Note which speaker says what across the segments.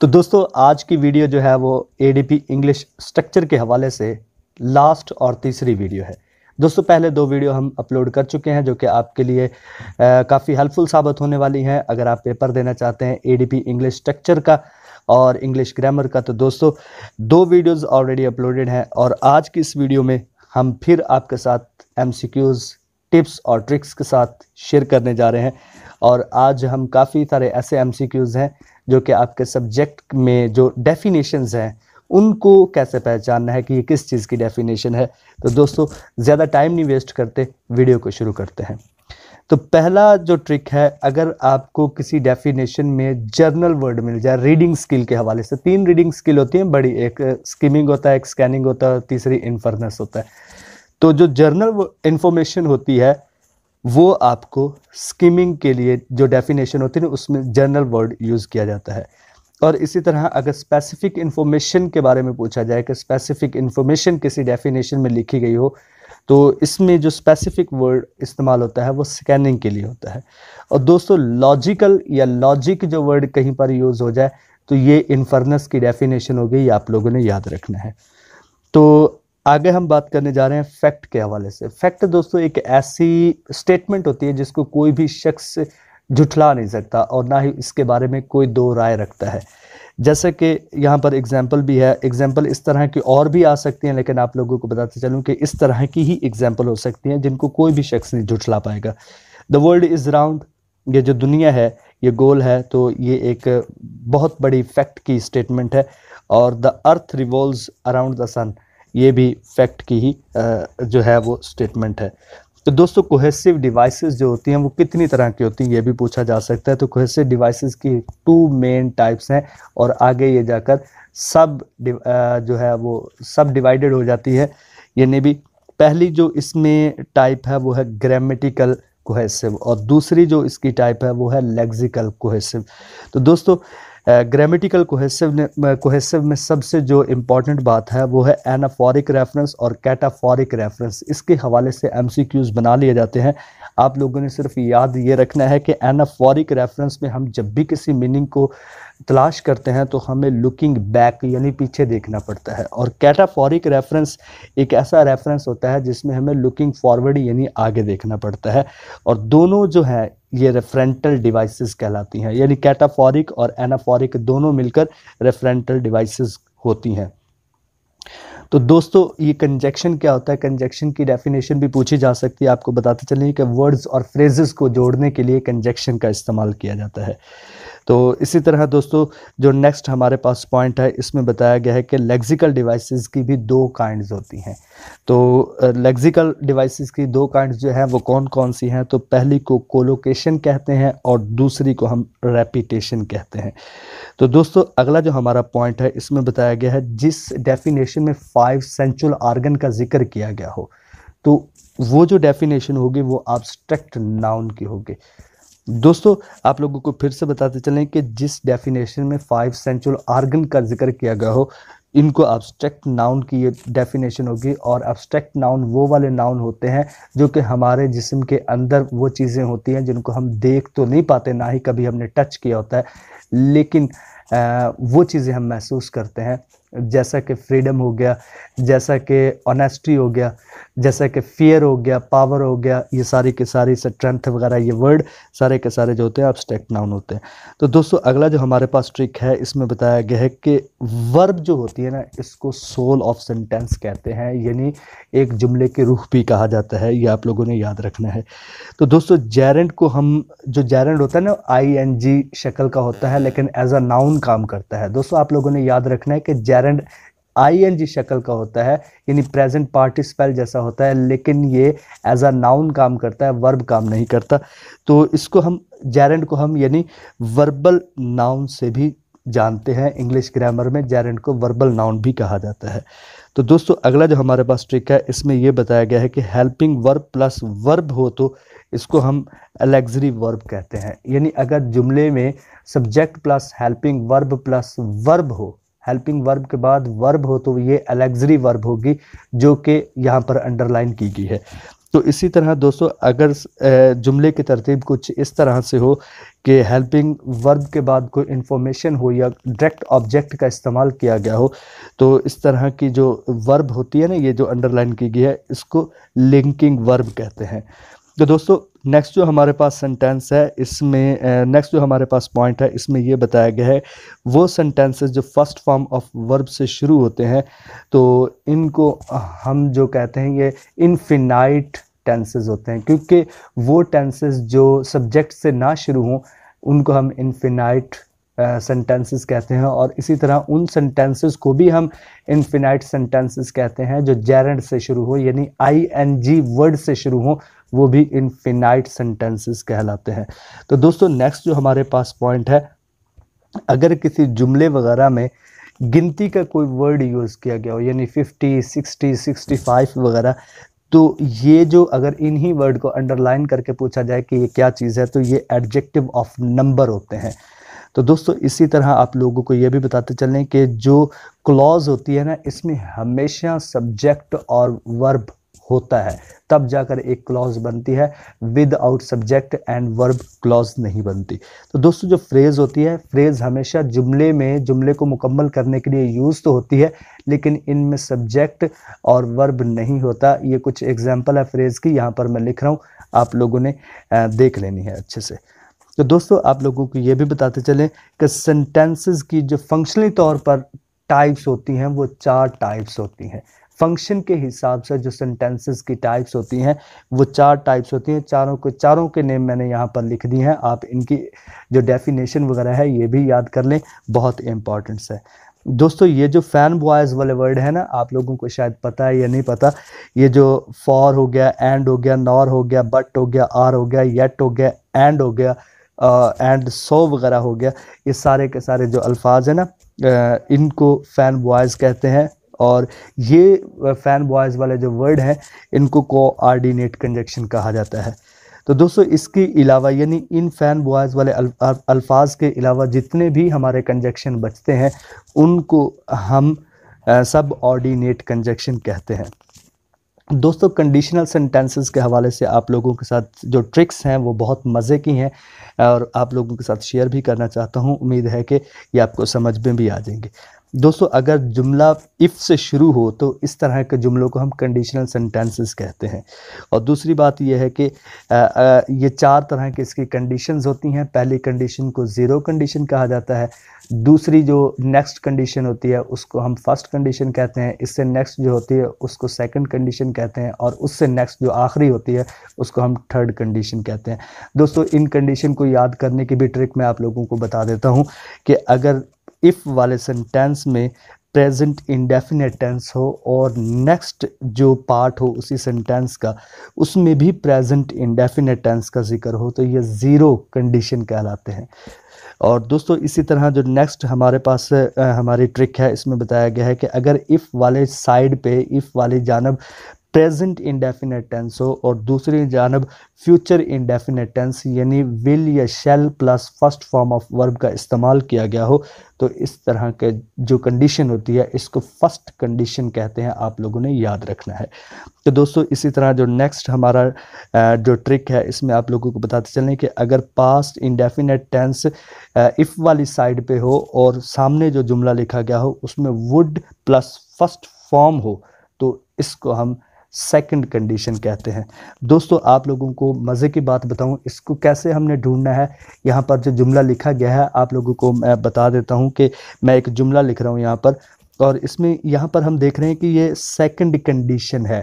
Speaker 1: तो दोस्तों आज की वीडियो जो है वो पी इंग्लिश स्ट्रक्चर के हवाले से लास्ट और तीसरी वीडियो है दोस्तों पहले दो वीडियो हम अपलोड कर चुके हैं जो कि आपके लिए काफ़ी हेल्पफुल साबित होने वाली हैं अगर आप पेपर देना चाहते हैं पी इंग्लिश स्ट्रक्चर का और इंग्लिश ग्रामर का तो दोस्तों दो वीडियोस ऑलरेडी अपलोडेड हैं और आज की इस वीडियो में हम फिर आपके साथ एम टिप्स और ट्रिक्स के साथ शेयर करने जा रहे हैं और आज हम काफ़ी सारे ऐसे एम हैं जो कि आपके सब्जेक्ट में जो डेफिनेशंस हैं उनको कैसे पहचानना है कि ये किस चीज़ की डेफिनेशन है तो दोस्तों ज़्यादा टाइम नहीं वेस्ट करते वीडियो को शुरू करते हैं तो पहला जो ट्रिक है अगर आपको किसी डेफिनेशन में जर्नल वर्ड मिल जाए रीडिंग स्किल के हवाले से तीन रीडिंग स्किल होती हैं बड़ी एक स्किमिंग होता है एक स्कैनिंग होता है तीसरी इन्फर्नेस होता है तो जो जर्नल इन्फॉर्मेशन होती है वो आपको स्कीमिंग के लिए जो डेफिनेशन होती है ना उसमें जनरल वर्ड यूज़ किया जाता है और इसी तरह अगर स्पेसिफिक इन्फॉर्मेशन के बारे में पूछा जाए कि स्पेसिफिक इन्फॉर्मेशन किसी डेफिनेशन में लिखी गई हो तो इसमें जो स्पेसिफिक वर्ड इस्तेमाल होता है वो स्कैनिंग के लिए होता है और दोस्तों लॉजिकल या लॉजिक जो वर्ड कहीं पर यूज़ हो जाए तो ये इन्फर्नस की डेफिनेशन हो गई आप लोगों ने याद रखना है तो आगे हम बात करने जा रहे हैं फैक्ट के हवाले से फैक्ट दोस्तों एक ऐसी स्टेटमेंट होती है जिसको कोई भी शख्स जुटला नहीं सकता और ना ही इसके बारे में कोई दो राय रखता है जैसे कि यहाँ पर एग्जाम्पल भी है एग्जाम्पल इस तरह की और भी आ सकती हैं लेकिन आप लोगों को बताते चलूँ कि इस तरह की ही एग्जाम्पल हो सकती हैं जिनको कोई भी शख्स नहीं जुटला पाएगा द वर्ल्ड इज़ राउंड ये जो दुनिया है ये गोल है तो ये एक बहुत बड़ी फैक्ट की स्टेटमेंट है और the earth revolve around the sun ये भी फैक्ट की ही जो है वो स्टेटमेंट है तो दोस्तों कोहेसिव डिवाइसेस जो होती हैं वो कितनी तरह की होती हैं ये भी पूछा जा सकता है तो कोहेसिव डिवाइसेस की टू मेन टाइप्स हैं और आगे ये जाकर सब जो है वो सब डिवाइडेड हो जाती है यानी भी पहली जो इसमें टाइप है वो है ग्रामेटिकल कोहेसिव और दूसरी जो इसकी टाइप है वो है लेग्जिकल कोहेसिव तो दोस्तों ग्रामेटिकल कोहेसिव कोहेसिव में सबसे जो इम्पॉर्टेंट बात है वो है एनाफॉरिक रेफरेंस और कैटाफॉरिक रेफरेंस इसके हवाले से क्यूज़ बना लिए जाते हैं आप लोगों ने सिर्फ याद ये रखना है कि एनाफॉरिक रेफरेंस में हम जब भी किसी मीनिंग को तलाश करते हैं तो हमें लुकिंग बैक यानी पीछे देखना पड़ता है और कैटाफोरिक रेफरेंस एक ऐसा रेफरेंस होता है जिसमें हमें लुकिंग फॉरवर्ड यानी आगे देखना पड़ता है और दोनों जो है ये रेफरेंटल डिवाइसेस कहलाती हैं यानी कैटाफोरिक और एनाफोरिक दोनों मिलकर रेफरेंटल डिवाइसेस होती हैं तो दोस्तों ये कंजेक्शन क्या होता है कंजेक्शन की डेफिनेशन भी पूछी जा सकती है आपको बताते चलिए कि वर्ड्स और फ्रेजेस को जोड़ने के लिए कंजेक्शन का इस्तेमाल किया जाता है तो इसी तरह दोस्तों जो नेक्स्ट हमारे पास पॉइंट है इसमें बताया गया है कि लेक्सिकल डिवाइसेस की भी दो काइंड्स होती हैं तो लेक्सिकल डिवाइसेस की दो काइंड्स जो हैं वो कौन कौन सी हैं तो पहली को कोलोकेशन कहते हैं और दूसरी को हम रेपिटेशन कहते हैं तो दोस्तों अगला जो हमारा पॉइंट है इसमें बताया गया है जिस डेफिनेशन में फाइव सेंचुअल आर्गन का जिक्र किया गया हो तो वो जो डेफिनेशन होगी वो आब्स्ट्रैक्ट नाउन की होगी दोस्तों आप लोगों को फिर से बताते चलें कि जिस डेफिनेशन में फाइव सेंचुरल आर्गन का जिक्र किया गया हो इनको एब्स्ट्रैक्ट नाउन की ये डेफिनेशन होगी और एब्स्ट्रैक्ट नाउन वो वाले नाउन होते हैं जो कि हमारे जिस्म के अंदर वो चीज़ें होती हैं जिनको हम देख तो नहीं पाते ना ही कभी हमने टच किया होता है लेकिन आ, वो चीज़ें हम महसूस करते हैं जैसा कि फ्रीडम हो गया जैसा कि ऑनेस्टी हो गया जैसा कि फियर हो गया पावर हो गया ये सारी के सारी स्ट्रेंथ वगैरह ये वर्ड सारे के सारे जो होते हैं अब्स्ट्रैक्ट नाउन होते हैं तो दोस्तों अगला जो हमारे पास ट्रिक है इसमें बताया गया है कि वर्ब जो होती है ना इसको सोल ऑफ सेंटेंस कहते हैं यानी एक जुमले की रूह भी कहा जाता है ये आप लोगों ने याद रखना है तो दोस्तों जैरेंट को हम जो जैरेंट होता है ना आई एन जी शक्ल का होता है लेकिन एज अ नाउन काम करता है दोस्तों आप लोगों ने याद रखना है कि जैर gerund आई एन जी शक्ल का होता है यानी प्रेजेंट पार्टिसिपल जैसा होता है लेकिन ये एज अ नाउन काम करता है वर्ब काम नहीं करता तो इसको हम जैरेंड को हम यानी वर्बल नाउन से भी जानते हैं इंग्लिश ग्रामर में जैरेंड को वर्बल नाउन भी कहा जाता है तो दोस्तों अगला जो हमारे पास ट्रिक है इसमें यह बताया गया है कि हेल्पिंग वर्ब प्लस वर्ब हो तो इसको हम एलेक्जरी वर्ब कहते हैं यानी अगर जुमले में subject plus helping verb plus verb हो हेल्पिंग वर्ब के बाद वर्ब हो तो ये एलेक्जरी वर्ब होगी जो कि यहाँ पर अंडरलाइन की गई है तो इसी तरह दोस्तों अगर जुमले की तरतीब कुछ इस तरह से हो कि हेल्पिंग वर्ब के बाद कोई इन्फॉर्मेशन हो या डायरेक्ट ऑब्जेक्ट का इस्तेमाल किया गया हो तो इस तरह की जो वर्ब होती है ना ये जो अंडरलाइन की गई है इसको लिंकिंग वर्ब कहते हैं तो दोस्तों नेक्स्ट जो हमारे पास सेंटेंस है इसमें नेक्स्ट जो हमारे पास पॉइंट है इसमें ये बताया गया है वो सेंटेंसेस जो फर्स्ट फॉर्म ऑफ वर्ब से शुरू होते हैं तो इनको हम जो कहते हैं ये इनफिनाइट टेंसेस होते हैं क्योंकि वो टेंसेस जो सब्जेक्ट से ना शुरू हों उनको हम इनफिनाइट सेंटेंसेस कहते हैं और इसी तरह उन सेंटेंसेस को भी हम इनफिनाइट सेंटेंसेस कहते हैं जो जैरेंड से शुरू हो यानी आई एन जी वर्ड से शुरू हो वो भी इनफिनाइट सेंटेंसेस कहलाते हैं तो दोस्तों नेक्स्ट जो हमारे पास पॉइंट है अगर किसी जुमले वगैरह में गिनती का कोई वर्ड यूज़ किया गया हो यानी फिफ्टी सिक्सटी सिक्सटी फाइव वगैरह तो ये जो अगर इन्हीं वर्ड को अंडरलाइन करके पूछा जाए कि ये क्या चीज़ है तो ये एडजेक्टिव ऑफ नंबर होते हैं तो दोस्तों इसी तरह आप लोगों को ये भी बताते चलें कि जो क्लॉज होती है ना इसमें हमेशा सब्जेक्ट और वर्ब होता है तब जाकर एक क्लॉज बनती है without subject and verb clause नहीं बनती तो दोस्तों जो फ्रेज़ होती है फ्रेज़ हमेशा जुमले में जुमले को मुकम्मल करने के लिए यूज़ तो होती है लेकिन इनमें सब्जेक्ट और वर्ब नहीं होता ये कुछ एग्जाम्पल है फ्रेज़ की यहाँ पर मैं लिख रहा हूँ आप लोगों ने देख लेनी है अच्छे से तो दोस्तों आप लोगों को ये भी बताते चलें कि सेंटेंसेस की जो फंक्शनली तौर पर टाइप्स होती हैं वो चार टाइप्स होती हैं फंक्शन के हिसाब से जो सेंटेंसेस की टाइप्स होती हैं वो चार टाइप्स होती हैं चारों के चारों के नेम मैंने यहाँ पर लिख दी हैं आप इनकी जो डेफिनेशन वगैरह है ये भी याद कर लें बहुत इम्पॉर्टेंस है दोस्तों ये जो फ़ैन बॉयज़ वाले वर्ड है ना आप लोगों को शायद पता है या नहीं पता ये जो फॉर हो गया एंड हो गया नॉर हो गया बट हो गया आर हो गया येट हो गया एंड हो गया एंड uh, सो वगैरह हो गया ये सारे के सारे जो अल्फाज हैं ना uh, इनको फ़ैन बॉयज़ कहते हैं और ये फ़ैन बॉयज़ वाले जो वर्ड हैं इनको कोऑर्डिनेट कंजक्शन कहा जाता है तो दोस्तों इसके अलावा यानी इन फ़ैन बॉयज़ वाले अल्फाज के अलावा जितने भी हमारे कंजक्शन बचते हैं उनको हम सब ऑर्डिनेट कंजक्शन कहते हैं दोस्तों कंडीशनल सेंटेंसेस के हवाले से आप लोगों के साथ जो ट्रिक्स हैं वो बहुत मज़े की हैं और आप लोगों के साथ शेयर भी करना चाहता हूँ उम्मीद है कि ये आपको समझ में भी आ जाएंगे दोस्तों अगर जुमला इफ़ से शुरू हो तो इस तरह के जुमलों को हम कंडीशनल सेंटेंसेस कहते हैं और दूसरी बात यह है कि ये चार तरह के इसकी कंडीशंस होती हैं पहली कंडीशन को ज़ीरो कंडीशन कहा जाता है दूसरी जो नेक्स्ट कंडीशन होती है उसको हम फर्स्ट कंडीशन कहते हैं इससे नेक्स्ट जो होती है उसको सेकंड कंडीशन कहते हैं और उससे नेक्स्ट जो आखिरी होती है उसको हम थर्ड कंडीशन कहते हैं दोस्तों इन कंडीशन को याद करने की भी ट्रिक मैं आप लोगों को बता देता हूँ कि अगर इफ़ वाले सेंटेंस में प्रेजेंट इंडेफिनेट टेंस हो और नेक्स्ट जो पार्ट हो उसी सेंटेंस का उसमें भी प्रेजेंट इंडेफिनेट टेंस का जिक्र हो तो ये ज़ीरो कंडीशन कहलाते हैं और दोस्तों इसी तरह जो नेक्स्ट हमारे पास हमारी ट्रिक है इसमें बताया गया है कि अगर इफ़ वाले साइड पे इफ़ वाली जानब प्रेजेंट इंडेफिनेट टेंस हो और दूसरी जानब फ्यूचर इंडेफिनेट टेंस यानी विल या shall plus first form of verb का इस्तेमाल किया गया हो तो इस तरह के जो कंडीशन होती है इसको फर्स्ट कंडीशन कहते हैं आप लोगों ने याद रखना है तो दोस्तों इसी तरह जो नेक्स्ट हमारा जो ट्रिक है इसमें आप लोगों को बताते चलें कि अगर पास्ट इंडेफिनेट टेंस इफ़ वाली साइड पे हो और सामने जो जुमला लिखा गया हो उसमें वुड प्लस फर्स्ट फॉर्म हो तो इसको हम सेकंड कंडीशन कहते हैं दोस्तों आप लोगों को मज़े की बात बताऊं इसको कैसे हमने ढूंढना है यहाँ पर जो जुमला लिखा गया है आप लोगों को मैं बता देता हूँ कि मैं एक जुमला लिख रहा हूँ यहाँ पर और इसमें यहाँ पर हम देख रहे हैं कि ये सेकंड कंडीशन है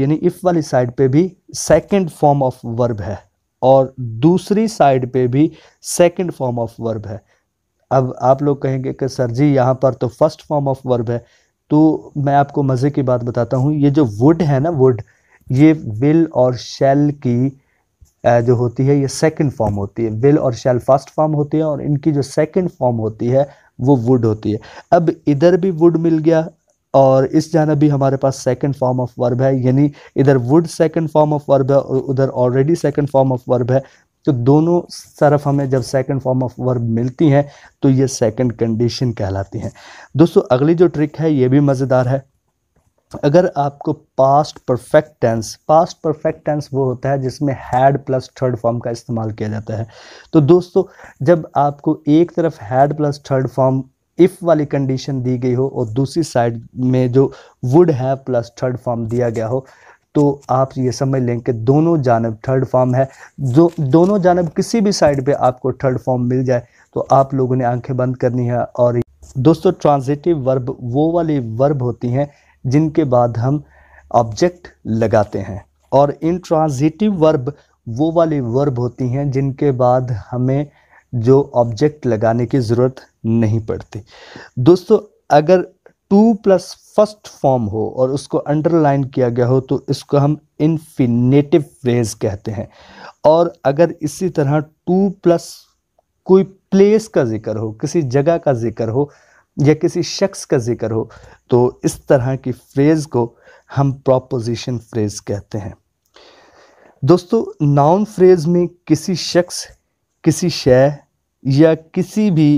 Speaker 1: यानी इफ़ वाली साइड पे भी सेकंड फॉर्म ऑफ वर्ब है और दूसरी साइड पे भी सेकंड फॉर्म ऑफ वर्ब है अब आप लोग कहेंगे कि सर जी यहाँ पर तो फर्स्ट फॉर्म ऑफ वर्ब है तो मैं आपको मज़े की बात बताता हूँ ये जो वुड है ना वुड ये विल और शेल की जो होती है ये सेकंड फॉर्म होती है विल और शेल फर्स्ट फॉर्म होती है और इनकी जो सेकंड फॉर्म होती है वो वुड होती है अब इधर भी वुड मिल गया और इस जाना भी हमारे पास सेकंड फॉर्म ऑफ वर्ब है यानी इधर would second form of verb है और उधर already second form of verb है तो दोनों तरफ हमें जब सेकंड फॉर्म ऑफ वर्ब मिलती हैं तो ये सेकंड कंडीशन कहलाती हैं दोस्तों अगली जो ट्रिक है ये भी मज़ेदार है अगर आपको past perfect tense past perfect tense वो होता है जिसमें हैड प्लस थर्ड फॉर्म का इस्तेमाल किया जाता है तो दोस्तों जब आपको एक तरफ had plus third form if वाली कंडीशन दी गई हो और दूसरी साइड में जो would have plus third form दिया गया हो तो आप ये समझ लें कि दोनों जानब थर्ड फॉर्म है जो दोनों जानब किसी भी साइड पे आपको थर्ड फॉर्म मिल जाए तो आप लोगों ने आंखें बंद करनी है और दोस्तों ट्रांजिटिव वर्ब वो वाली वर्ब होती हैं जिनके बाद हम ऑब्जेक्ट लगाते हैं और इन ट्रांजिटिव वर्ब वो वाली वर्ब होती हैं जिनके बाद हमें जो ऑब्जेक्ट लगाने की ज़रूरत नहीं पड़ती दोस्तों अगर टू प्लस फर्स्ट फॉर्म हो और उसको अंडरलाइन किया गया हो तो इसको हम इन्फिनेटिव फ्रेज कहते हैं और अगर इसी तरह टू प्लस कोई प्लेस का जिक्र हो किसी जगह का जिक्र हो या किसी शख्स का जिक्र हो तो इस तरह की फ्रेज़ को हम प्रोपोजिशन फ्रेज़ कहते हैं दोस्तों नाउन फ्रेज़ में किसी शख्स किसी शय या किसी भी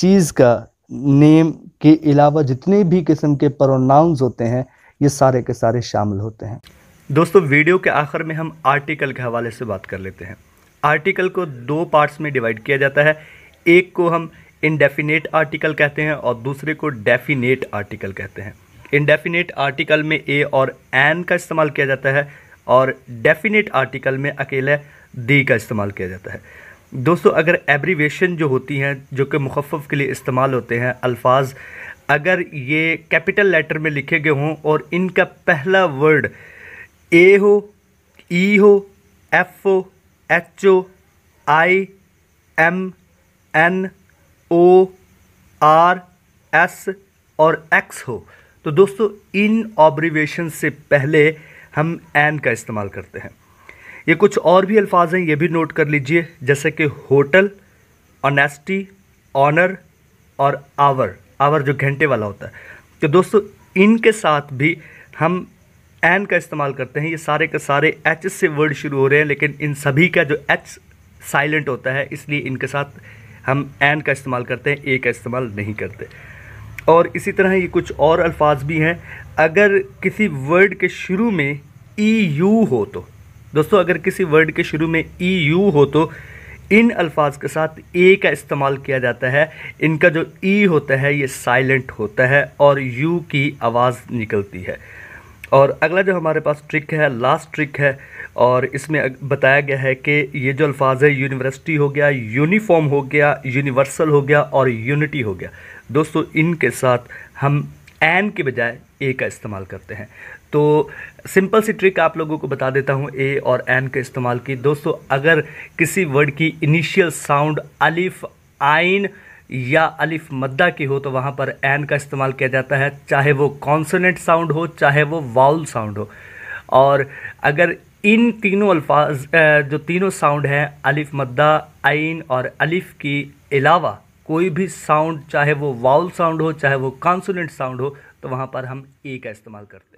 Speaker 1: चीज़ का नेम के अलावा जितने भी किस्म के प्रोनाउंस होते हैं ये सारे के सारे शामिल होते हैं दोस्तों वीडियो के आखिर में हम आर्टिकल के हवाले से बात कर लेते हैं आर्टिकल को दो पार्ट्स में डिवाइड किया जाता है एक को हम इनडेफिनेट आर्टिकल कहते हैं और दूसरे को डेफिनेट आर्टिकल कहते हैं इनडेफिनेट आर्टिकल में ए और एन का इस्तेमाल किया जाता है और डेफिनेट आर्टिकल में अकेले दी का इस्तेमाल किया जाता है दोस्तों अगर एब्रीवेशन जो होती हैं जो कि मुखफ़ के लिए इस्तेमाल होते हैं अल्फाज अगर ये कैपिटल लेटर में लिखे गए हों और इनका पहला वर्ड ए हो ई हो F O H O I M N O R S और एक्स हो तो दोस्तों इन ऑब्रीवेशन से पहले हम एन का इस्तेमाल करते हैं ये कुछ और भी अल्फाज हैं ये भी नोट कर लीजिए जैसे कि होटल ऑनेस्टी ऑनर और आवर आवर जो घंटे वाला होता है तो दोस्तों इनके साथ भी हम एन का इस्तेमाल करते हैं ये सारे के सारे एच से वर्ड शुरू हो रहे हैं लेकिन इन सभी का जो एच साइलेंट होता है इसलिए इनके साथ हम एन का इस्तेमाल करते हैं ए का इस्तेमाल नहीं करते और इसी तरह ये कुछ और अल्फाज भी हैं अगर किसी वर्ड के शुरू में ई e यू हो तो दोस्तों अगर किसी वर्ड के शुरू में ई e यू हो तो इन अल्फाज के साथ ए का इस्तेमाल किया जाता है इनका जो ई e होता है ये साइलेंट होता है और यू की आवाज़ निकलती है और अगला जो हमारे पास ट्रिक है लास्ट ट्रिक है और इसमें बताया गया है कि ये जो अल्फाज है यूनिवर्सिटी हो गया यूनिफॉर्म हो गया यूनिवर्सल हो गया और यूनिटी हो गया दोस्तों इनके साथ हम एन के बजाय ए का इस्तेमाल करते हैं तो सिंपल सी ट्रिक आप लोगों को बता देता हूँ ए और एन के इस्तेमाल की दोस्तों अगर किसी वर्ड की इनिशियल साउंड अलिफ आइन या अलिफ मद्दा की हो तो वहाँ पर एन का इस्तेमाल किया जाता है चाहे वो कॉन्सोनेंट साउंड हो चाहे वो वाउल साउंड हो और अगर इन तीनों अल्फाज जो तीनों साउंड हैं अलिफ मद्दा आइन और अलिफ की अलावा कोई भी साउंड चाहे वो वाउल साउंड हो चाहे वो कॉन्सोनेंट साउंड हो तो वहाँ पर हम ए का इस्तेमाल करते हैं